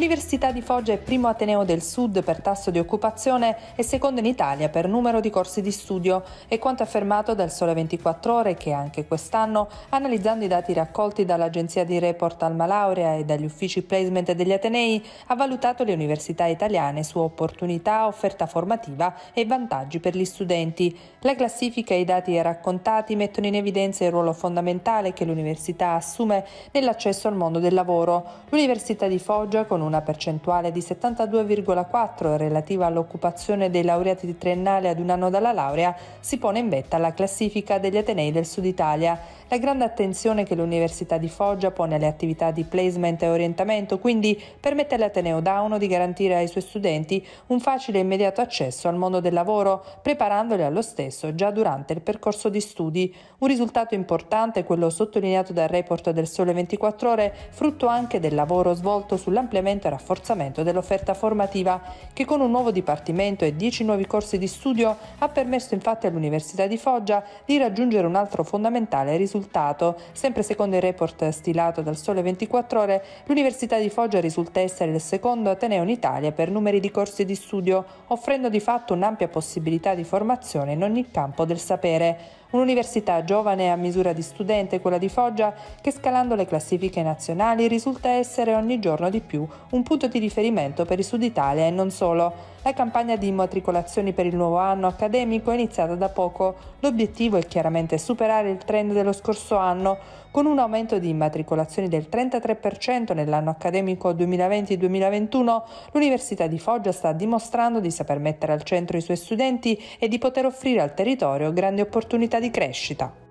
L'Università di Foggia è primo ateneo del Sud per tasso di occupazione e secondo in Italia per numero di corsi di studio. È quanto affermato dal Sole 24 Ore che anche quest'anno, analizzando i dati raccolti dall'agenzia di report Alma Laurea e dagli uffici placement degli atenei, ha valutato le università italiane su opportunità, offerta formativa e vantaggi per gli studenti. La classifica e i dati raccontati mettono in evidenza il ruolo fondamentale che l'università assume nell'accesso al mondo del lavoro. L'Università di Foggia, con un una percentuale di 72,4 relativa all'occupazione dei laureati di triennale ad un anno dalla laurea, si pone in vetta alla classifica degli Atenei del Sud Italia. La grande attenzione che l'Università di Foggia pone alle attività di placement e orientamento, quindi permette all'Ateneo Dauno di garantire ai suoi studenti un facile e immediato accesso al mondo del lavoro, preparandoli allo stesso già durante il percorso di studi. Un risultato importante, quello sottolineato dal report del Sole 24 Ore, frutto anche del lavoro svolto sull'ampliamento potenziamento e rafforzamento dell'offerta formativa, che con un nuovo dipartimento e 10 nuovi corsi di studio ha permesso infatti all'Università di Foggia di raggiungere un altro fondamentale risultato. Sempre secondo il report stilato dal Sole 24 Ore, l'Università di Foggia risulta essere il secondo Ateneo in Italia per numeri di corsi di studio, offrendo di fatto un'ampia possibilità di formazione in ogni campo del sapere. Un'università giovane a misura di studente, quella di Foggia, che scalando le classifiche nazionali risulta essere ogni giorno di più un punto di riferimento per il Sud Italia e non solo. La campagna di immatricolazioni per il nuovo anno accademico è iniziata da poco. L'obiettivo è chiaramente superare il trend dello scorso anno, con un aumento di immatricolazioni del 33% nell'anno accademico 2020-2021. L'Università di Foggia sta dimostrando di saper mettere al centro i suoi studenti e di poter offrire al territorio grandi opportunità di crescita.